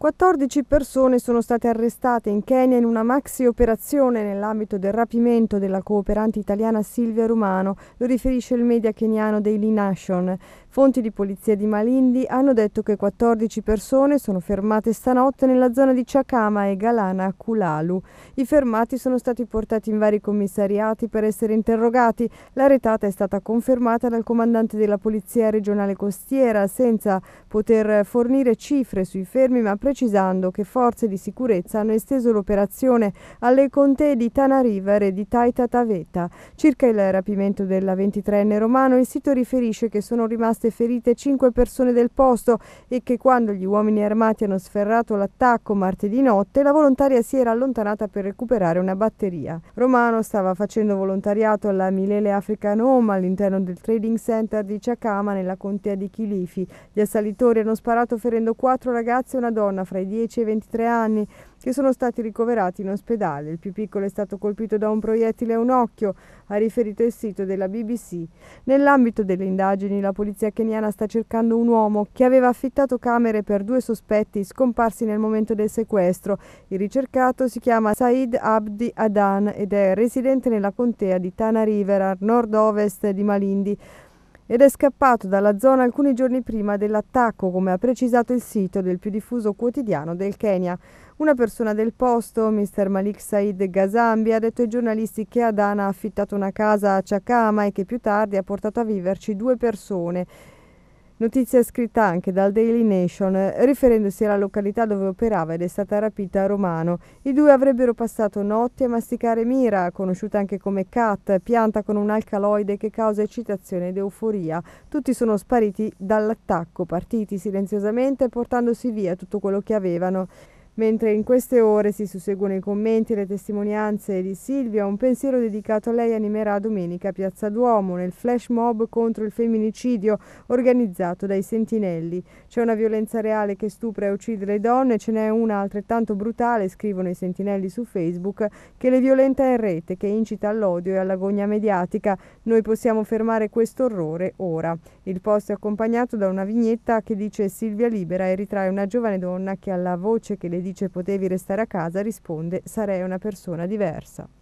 14 persone sono state arrestate in Kenya in una maxi operazione nell'ambito del rapimento della cooperante italiana Silvia Romano, lo riferisce il media keniano Daily Nation. Fonti di polizia di Malindi hanno detto che 14 persone sono fermate stanotte nella zona di Chakama e Galana a Kulalu. I fermati sono stati portati in vari commissariati per essere interrogati. La retata è stata confermata dal comandante della polizia regionale costiera senza poter fornire cifre sui fermi ma pre- precisando che forze di sicurezza hanno esteso l'operazione alle contee di Tana River e di Taita Taveta. Circa il rapimento della 23enne romano, il sito riferisce che sono rimaste ferite 5 persone del posto e che quando gli uomini armati hanno sferrato l'attacco martedì notte, la volontaria si era allontanata per recuperare una batteria. Romano stava facendo volontariato alla Milele African Home all'interno del trading center di Chakama nella contea di Kilifi. Gli assalitori hanno sparato ferendo quattro ragazze e una donna donna fra i 10 e i 23 anni che sono stati ricoverati in ospedale. Il più piccolo è stato colpito da un proiettile a un occhio, ha riferito il sito della BBC. Nell'ambito delle indagini la polizia keniana sta cercando un uomo che aveva affittato camere per due sospetti scomparsi nel momento del sequestro. Il ricercato si chiama Said Abdi Adan ed è residente nella contea di Tana River, a nord-ovest di Malindi ed è scappato dalla zona alcuni giorni prima dell'attacco, come ha precisato il sito del più diffuso quotidiano del Kenya. Una persona del posto, Mr. Malik Said Gazambi, ha detto ai giornalisti che Adana ha affittato una casa a Chakama e che più tardi ha portato a viverci due persone. Notizia scritta anche dal Daily Nation, eh, riferendosi alla località dove operava ed è stata rapita a Romano. I due avrebbero passato notti a masticare mira, conosciuta anche come cat, pianta con un alcaloide che causa eccitazione ed euforia. Tutti sono spariti dall'attacco, partiti silenziosamente portandosi via tutto quello che avevano. Mentre in queste ore si susseguono i commenti e le testimonianze di Silvia, un pensiero dedicato a lei animerà domenica Piazza Duomo nel flash mob contro il femminicidio organizzato dai Sentinelli. C'è una violenza reale che stupra e uccide le donne, ce n'è una altrettanto brutale, scrivono i Sentinelli su Facebook, che le violenta in rete, che incita all'odio e all'agonia mediatica. Noi possiamo fermare questo orrore ora. Il post è accompagnato da una vignetta che dice Silvia libera e ritrae una giovane donna che ha la voce che le dice potevi restare a casa risponde sarei una persona diversa.